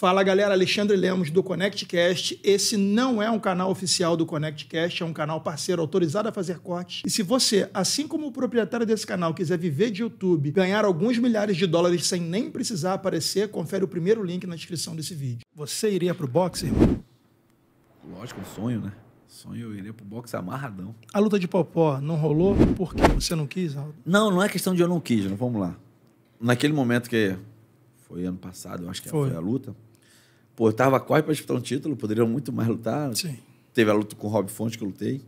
Fala galera, Alexandre Lemos do ConnectCast. Esse não é um canal oficial do ConnectCast, é um canal parceiro autorizado a fazer cortes. E se você, assim como o proprietário desse canal, quiser viver de YouTube, ganhar alguns milhares de dólares sem nem precisar aparecer, confere o primeiro link na descrição desse vídeo. Você iria pro boxe, irmão? Lógico, um sonho, né? Sonho, eu iria pro boxe amarradão. A luta de popó não rolou porque você não quis, Aldo? Não, não é questão de eu não quis, não. vamos lá. Naquele momento que foi ano passado, eu acho que foi, foi a luta Pô, eu tava quase para disputar um título, poderiam muito mais lutar. Sim. Teve a luta com o Rob Fonte que eu lutei.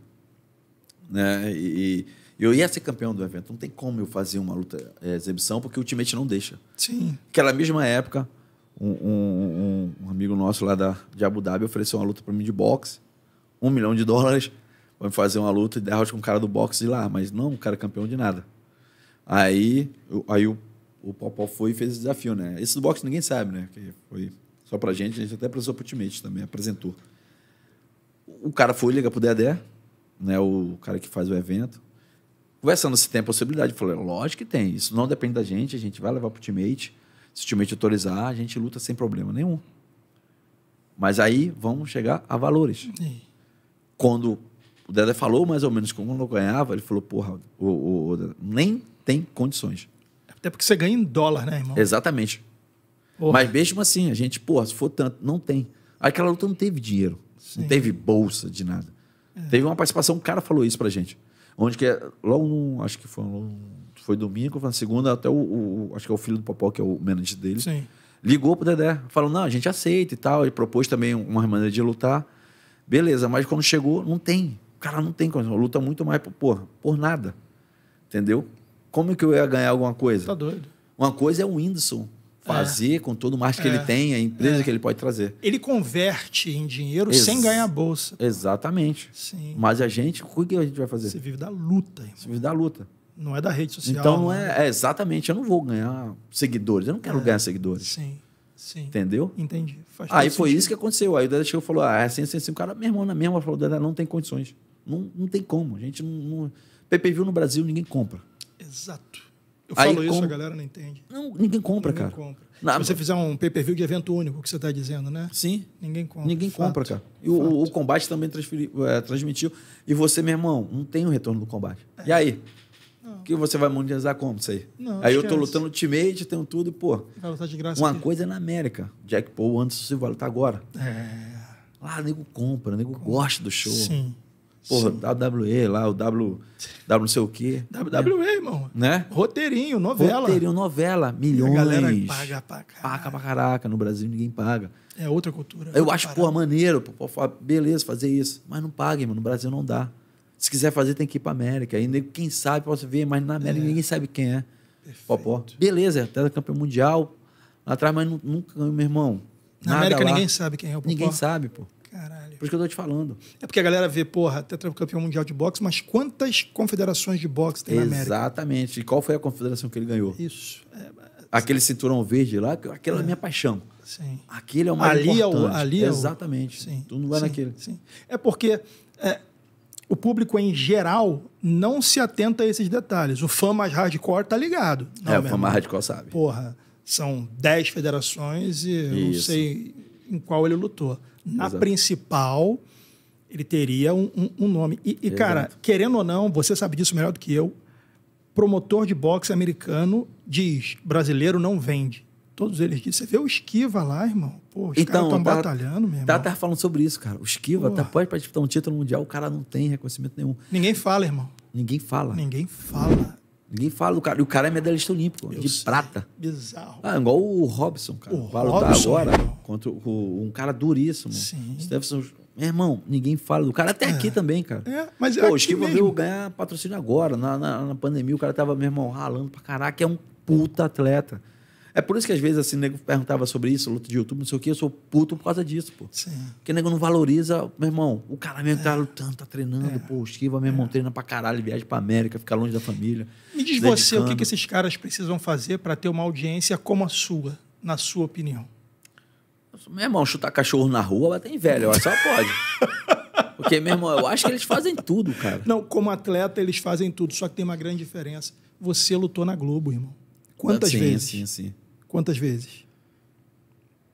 Né? E, e, eu ia ser campeão do evento. Não tem como eu fazer uma luta é, exibição, porque o Ultimate não deixa. Sim. Aquela mesma época, um, um, um, amigo nosso lá da, de Abu Dhabi ofereceu uma luta para mim de boxe, um milhão de dólares, para fazer uma luta e derrota com um cara do boxe de lá. Mas não, um cara campeão de nada. Aí, eu, aí o, o Popó foi e fez o desafio, né? Esse do boxe ninguém sabe, né? Que foi só para a gente, a gente até apresentou para o Ultimate também, apresentou. O cara foi ligar para o Dedé, né, o cara que faz o evento, conversando se tem a possibilidade. Eu falei, lógico que tem, isso não depende da gente, a gente vai levar para o Ultimate, se o Ultimate autorizar, a gente luta sem problema nenhum. Mas aí vamos chegar a valores. Quando o Dedé falou mais ou menos como eu ganhava, ele falou, porra, o, o, o nem tem condições. Até porque você ganha em dólar, né, irmão? Exatamente. Porra. Mas mesmo assim, a gente, pô, se for tanto, não tem. Aquela luta não teve dinheiro, Sim. não teve bolsa de nada. É. Teve uma participação, um cara falou isso pra gente. Onde que é, logo num, acho que foi, foi domingo, na segunda, até o, o, acho que é o filho do Popó, que é o manager dele, Sim. ligou pro Dedé, falou, não, a gente aceita e tal, e propôs também uma maneira de lutar. Beleza, mas quando chegou, não tem. O cara não tem coisa luta muito mais por, por nada, entendeu? Como que eu ia ganhar alguma coisa? Tá doido. Uma coisa é o Whindersson fazer é. com todo o marketing é. que ele é. tem, a empresa é. que ele pode trazer. Ele converte em dinheiro Ex sem ganhar bolsa. Exatamente. Sim. Mas a gente, o que a gente vai fazer? Você vive da luta. Irmão. Você vive da luta. Não é da rede social. Então não é, é, é exatamente, eu não vou ganhar seguidores, eu não quero ganhar seguidores. Sim. Sim. Entendeu? Entendi. Faz aí foi sentido. isso que aconteceu. Aí o Dedé chegou e falou: Ah, é 165. Assim, assim, assim. O cara, meu irmão, na né, mesma, falou: Dedé, não tem condições. Não, não tem como. A gente não. não... PPV no Brasil ninguém compra. Exato. Eu aí falo isso, com... a galera não entende. Não, ninguém compra, ninguém cara. Compra. Se você fizer um pay-per-view de evento único, que você está dizendo, né? Sim. Ninguém compra. Ninguém Fato. compra, cara. E o, o, combate também é, transmitiu. E você, meu irmão, não tem o retorno do combate. É. E aí? Não. Que você vai monetizar como isso aí? Não, aí eu tô lutando ultimate, tenho tudo e, pô. lutar de graça uma aqui. coisa é na América. Jack Paul, Anderson Silva, está agora. É. Lá, nego compra, nego gosta do show. Sim. Porra, WWE lá, o W, w não sei o quê. WWE, é. Né? irmão. Né? Roteirinho, novela. Roteirinho, novela. Milhões. E a galera paga pra caraca. Paga pra caraca. No Brasil ninguém paga. É outra cultura. Eu acho, pô porra, maneiro. Pô, beleza, fazer isso. Mas não paga, irmão. No Brasil não dá. Se quiser fazer, tem que ir pra América. Aí, quem sabe, posso ver. Mas na América é. ninguém sabe quem é. Perfeito. Beleza, até campeão mundial. Lá atrás, mas nunca ganhou, meu irmão. Na América lá. ninguém sabe quem é o Popó. Ninguém sabe, pô. Caralho. Por isso que eu tô te falando. É porque a galera vê, porra, campeão mundial de boxe, mas quantas confederações de boxe tem Exatamente. na América? Exatamente. E qual foi a confederação que ele ganhou? Isso. É, é Aquele cinturão verde lá, aquela é, é minha paixão. Sim. Aquele é o mais ali importante. É o, ali é Exatamente. Sim. Tu não vai sim, naquele. Sim. É porque é, o público, em geral, não se atenta a esses detalhes. O fã mais hardcore tá ligado. É, não, é, o fã mais hardcore sabe. Porra, são 10 federações e Isso. eu não sei em qual ele lutou. Na Exato. principal, ele teria um, um, um nome. E, e cara, querendo ou não, você sabe disso melhor do que eu, promotor de boxe americano diz, brasileiro não vende. Todos eles dizem, você vê o Esquiva lá, irmão. Pô, os então, estão batalhando mesmo. Tá, tá falando sobre isso, cara. O Esquiva, Porra. para pode participar um título mundial, o cara não tem reconhecimento nenhum. Ninguém fala, irmão. Ninguém fala. Ninguém fala. Ninguém fala do cara. E o cara é medalhista olímpico, Meu de sei. prata. Bizarro. Ah, igual o Robson, cara. O vai lutar tá Robson, agora contra o, um cara duríssimo. Sim. Stephenson. Meu irmão, ninguém fala do cara. Até é. aqui também, cara. É, mas é Pô, o Esquiva veio ganhar patrocínio agora. Na, na, na, pandemia, o cara tava, meu irmão, ralando pra caraca. É um puta atleta. É por isso que às vezes, assim, o nego perguntava sobre isso, luta de YouTube, não sei o quê, eu sou puto por causa disso, pô. Sim. Porque o nego não valoriza, meu irmão, o cara mesmo tá é. tá lutando, tá treinando, é. pô, esquiva, meu irmão, é. treina pra caralho, viaja pra América, fica longe da família. Me diz você o que, que esses caras precisam fazer para ter uma audiência como a sua, na sua opinião? Meu irmão, chutar cachorro na rua, tem velho, ó, só pode. Porque, meu irmão, eu acho que eles fazem tudo, cara. Não, como atleta, eles fazem tudo, só que tem uma grande diferença. Você lutou na Globo, irmão. Quantas sim, vezes? Sim, sim. Quantas vezes?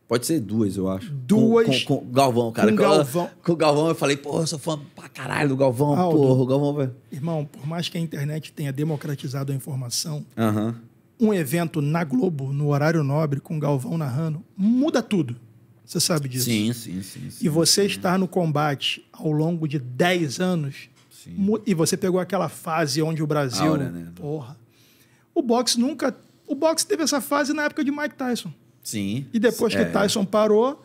Pode ser duas, eu acho. Duas. Com, com, com Galvão, cara. Com, Galvão. Com o Galvão eu falei, porra, eu sou fã pra caralho do Galvão, Aldo, porra. O Galvão vai. Irmão, por mais que a internet tenha democratizado a informação, uh -huh. um evento na Globo, no horário nobre, com o Galvão narrando, muda tudo. Você sabe disso. Sim, sim, sim. sim e você sim. estar no combate ao longo de 10 anos. Sim. E você pegou aquela fase onde o Brasil. Aura, né? Porra. O boxe nunca o boxe teve essa fase na época de Mike Tyson. Sim. E depois é. que Tyson parou,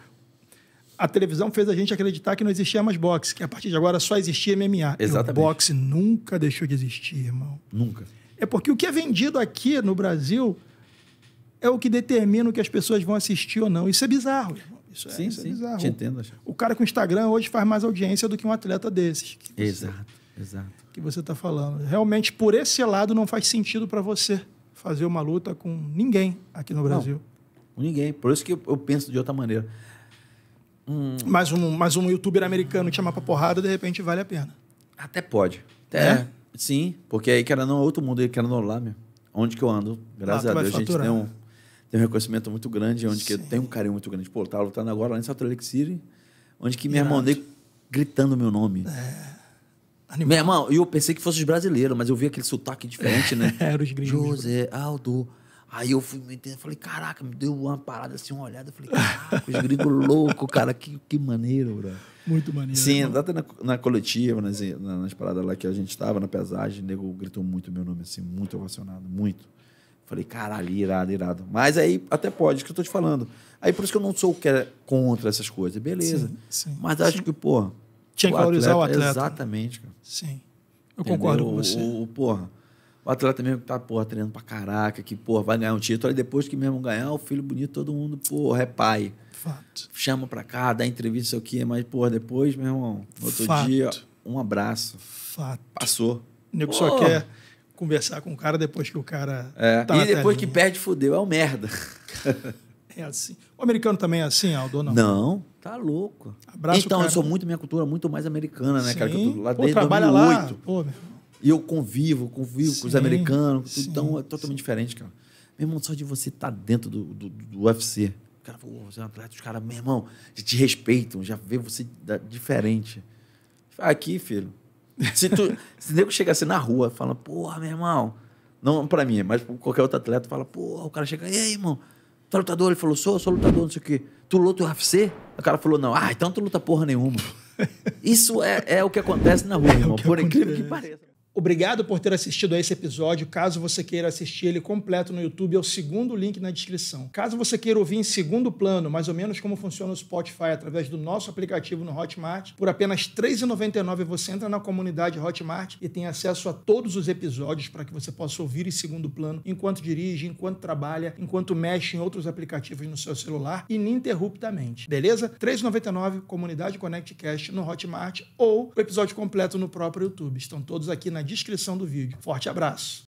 a televisão fez a gente acreditar que não existia mais boxe, que a partir de agora só existia MMA. Exatamente. E o boxe nunca deixou de existir, irmão. Nunca. É porque o que é vendido aqui no Brasil é o que determina o que as pessoas vão assistir ou não. Isso é bizarro. Isso, é, sim, isso é sim. é bizarro. Te entendo. O cara com Instagram hoje faz mais audiência do que um atleta desses. Exato, você, exato. Que você está falando. Realmente, por esse lado, não faz sentido para você fazer uma luta com ninguém aqui no Brasil. Não, com ninguém. Por isso que eu, eu penso de outra maneira. Hum. Mas, um, mais um youtuber americano te chamar pra porrada, de repente, vale a pena. Até pode. Até, é? Sim, porque aí, era não outro mundo, que era no lá meu. Onde que eu ando, graças ah, a Deus, a gente tem um, tem um reconhecimento muito grande, onde Sim. que eu tenho um carinho muito grande. Pô, eu tava lutando agora lá em Salt Lake City, onde que me irmão gritando meu nome. É. Animal. Meu irmão, eu pensei que fosse os brasileiros, mas eu vi aquele sotaque diferente, né? Era os gringos. José Aldo. Aí eu fui me falei, caraca, me deu uma parada assim, uma olhada. Falei, caraca, os gringos loucos, cara, que, que maneiro, bro. Muito maneiro. Sim, até na, na coletiva, nas, nas, paradas lá que a gente estava, na pesagem, o nego gritou muito meu nome, assim, muito emocionado, muito. Falei, caralho, irado, irado. Mas aí até pode, é que eu tô te falando. Aí por isso que eu não sou o que é contra essas coisas. Beleza. Sim, sim, Mas acho sim. que, pô, tinha que valorizar o atleta. Exatamente, cara. Sim. Eu Entendeu? concordo com você. O, o, porra, o atleta mesmo que tá, porra, treinando pra caraca, que, porra, vai ganhar um título. Aí depois que mesmo ganhar, o filho bonito, todo mundo, porra, é pai. Fato. Chama pra cá, dá entrevista, sei o quê, mas, porra, depois, meu irmão, outro Fato. dia, um abraço. Fato. Passou. O nego só quer conversar com o cara depois que o cara. É. Tá e depois telinha. que perde, fudeu, é um merda. É assim. O americano também é assim, Aldo? Não. não. Tá louco. Abraço, então, cara. eu sou muito minha cultura, é muito mais americana, né, Sim. cara? Que eu tô lá pô, 2008. Lá. Pô, e eu convivo, convivo Sim. com os americanos. Sim. Então, é totalmente diferente, cara. Meu irmão, só de você estar tá dentro do, do, do UFC. O cara falou, você é um atleta, os caras, meu irmão, já te respeitam, já vê você diferente. Aqui, filho. Se tu, se nego chegasse assim na rua, fala, porra, meu irmão. Não para mim, mas pra qualquer outro atleta, fala, porra, o cara chega, e aí, irmão? Tá lutador? Ele falou, sou, sou lutador, não sei o quê. Tu luta o UFC? O cara falou, não. Ah, então tu luta porra nenhuma. Isso é, é o que acontece na rua, é irmão, por acontece. incrível que pareça. Obrigado por ter assistido a esse episódio. Caso você queira assistir ele completo no YouTube, é o segundo link na descrição. Caso você queira ouvir em segundo plano, mais ou menos como funciona o Spotify através do nosso aplicativo no Hotmart, por apenas R$ 3,99 você entra na comunidade Hotmart e tem acesso a todos os episódios para que você possa ouvir em segundo plano enquanto dirige, enquanto trabalha, enquanto mexe em outros aplicativos no seu celular ininterruptamente. Beleza? R$ 3,99 Comunidade Connectcast no Hotmart ou o episódio completo no próprio YouTube. Estão todos aqui na descrição do vídeo. Forte abraço.